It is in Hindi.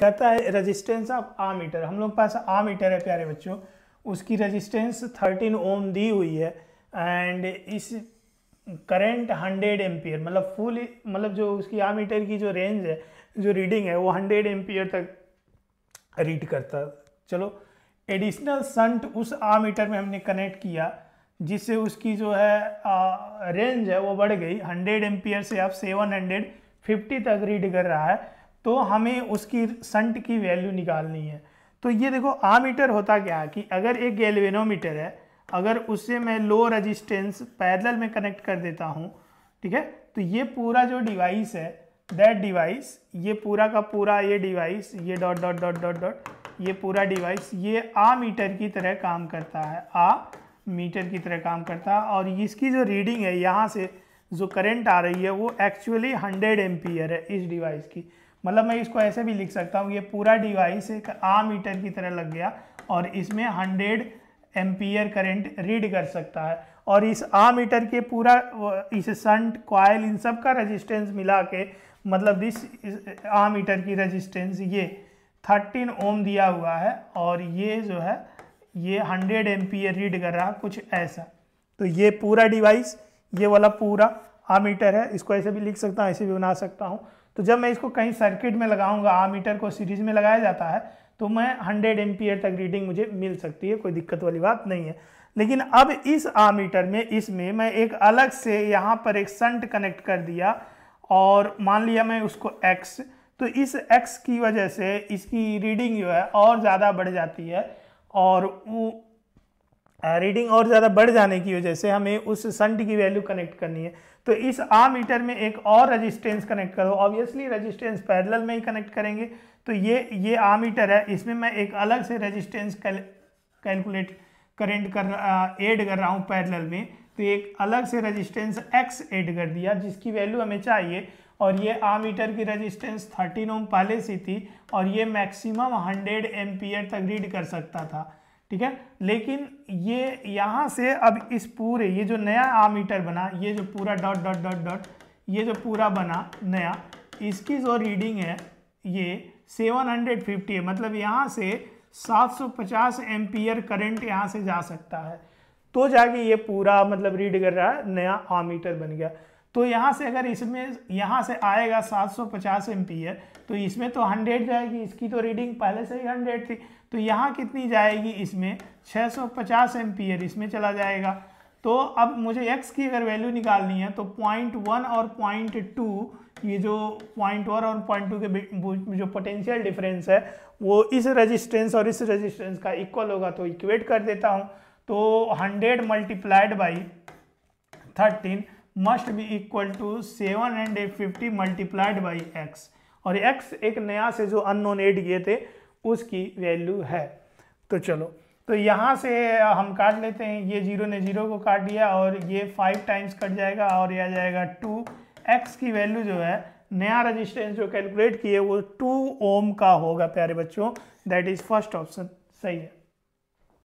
कहता है रेजिस्टेंस ऑफ आ मीटर हम लोग पास आ मीटर है प्यारे बच्चों उसकी रेजिस्टेंस 13 ओम दी हुई है एंड इस करंट 100 एम्पियर मतलब फुल मतलब जो उसकी आ मीटर की जो रेंज है जो रीडिंग है वो 100 एम्पियर तक रीड करता चलो एडिशनल संट उस आ मीटर में हमने कनेक्ट किया जिससे उसकी जो है आ, रेंज है वो बढ़ गई 100 एम्पियर से आप 750 तक रीड कर रहा है तो हमें उसकी संट की वैल्यू निकालनी है तो ये देखो आ मीटर होता क्या है कि अगर एक गैल्वेनोमीटर है अगर उससे मैं लो रजिस्टेंस पैदल में कनेक्ट कर देता हूँ ठीक है तो ये पूरा जो डिवाइस है दैट डिवाइस ये पूरा का पूरा ये डिवाइस ये dot dot dot dot dot ये पूरा डिवाइस ये आ मीटर की तरह काम करता है आ मीटर की तरह काम करता है और इसकी जो रीडिंग है यहाँ से जो करंट आ रही है वो एक्चुअली 100 एम्पियर है इस डिवाइस की मतलब मैं इसको ऐसे भी लिख सकता हूँ ये पूरा डिवाइस एक आ मीटर की तरह लग गया और इसमें हंड्रेड एम्पियर करंट रीड कर सकता है और इस आ मीटर के पूरा इस संट कॉयल इन सब का रजिस्टेंस मिला के मतलब दिस आ मीटर की रजिस्टेंस ये 13 ओम दिया हुआ है और ये जो है ये 100 एम्पियर रीड कर रहा कुछ ऐसा तो ये पूरा डिवाइस ये वाला पूरा आ मीटर है इसको ऐसे भी लिख सकता हूँ ऐसे भी बना सकता हूँ तो जब मैं इसको कहीं सर्किट में लगाऊंगा आ मीटर को सीरीज में लगाया जाता है तो मैं हंड्रेड एम तक रीडिंग मुझे मिल सकती है कोई दिक्कत वाली बात नहीं है लेकिन अब इस आ मीटर में इसमें मैं एक अलग से यहाँ पर एक संट कनेक्ट कर दिया और मान लिया मैं उसको एक्स तो इस एक्स की वजह से इसकी रीडिंग जो है और ज़्यादा बढ़ जाती है और रीडिंग और ज़्यादा बढ़ जाने की वजह से हमें उस संट की वैल्यू कनेक्ट करनी है तो इस आ मीटर में एक और रजिस्टेंस कनेक्ट करो ऑब्वियसली रजिस्टेंस पैरेलल में ही कनेक्ट करेंगे तो ये ये आ मीटर है इसमें मैं एक अलग से रजिस्टेंस कैलकुलेट करेंट कर एड कर रहा हूँ पैरेलल में तो एक अलग से रजिस्टेंस एक्स एड कर दिया जिसकी वैल्यू हमें चाहिए और ये आ मीटर की रजिस्टेंस थर्टीन ओम पहले से थी और ये मैक्सिमम हंड्रेड एम्पियर तक रीड कर सकता था ठीक है लेकिन ये यहाँ से अब इस पूरे ये जो नया आमीटर बना ये जो पूरा डॉट डॉट डॉट डॉट ये जो पूरा बना नया इसकी जो रीडिंग है ये 750 है मतलब यहाँ से 750 एम्पियर करेंट यहाँ से जा सकता है तो जाके ये पूरा मतलब रीड कर रहा है नया आमीटर बन गया तो यहाँ से अगर इसमें यहाँ से आएगा 750 एम्पियर तो इसमें तो 100 जाएगी इसकी तो रीडिंग पहले से ही 100 थी तो यहाँ कितनी जाएगी इसमें 650 सौ इसमें चला जाएगा तो अब मुझे x की अगर वैल्यू निकालनी है तो पॉइंट वन और पॉइंट टू ये जो पॉइंट वन और पॉइंट टू के जो पोटेंशियल डिफरेंस है वो इस रेजिस्टेंस और इस रेजिस्टेंस का इक्वल होगा तो इक्वेट कर देता हूँ तो hundred multiplied by thirteen must be equal to seven hundred fifty multiplied by X और एक्स एक नया से जो अननोन एड किए थे उसकी वैल्यू है तो चलो तो यहाँ से हम काट लेते हैं ये जीरो ने जीरो को काट दिया और ये फाइव टाइम्स कट जाएगा और यह आ जाएगा टू एक्स की वैल्यू जो है नया रजिस्टेंस जो कैलकुलेट किए वो टू ओम का होगा प्यारे बच्चों दैट इज़ फर्स्ट ऑप्शन सही है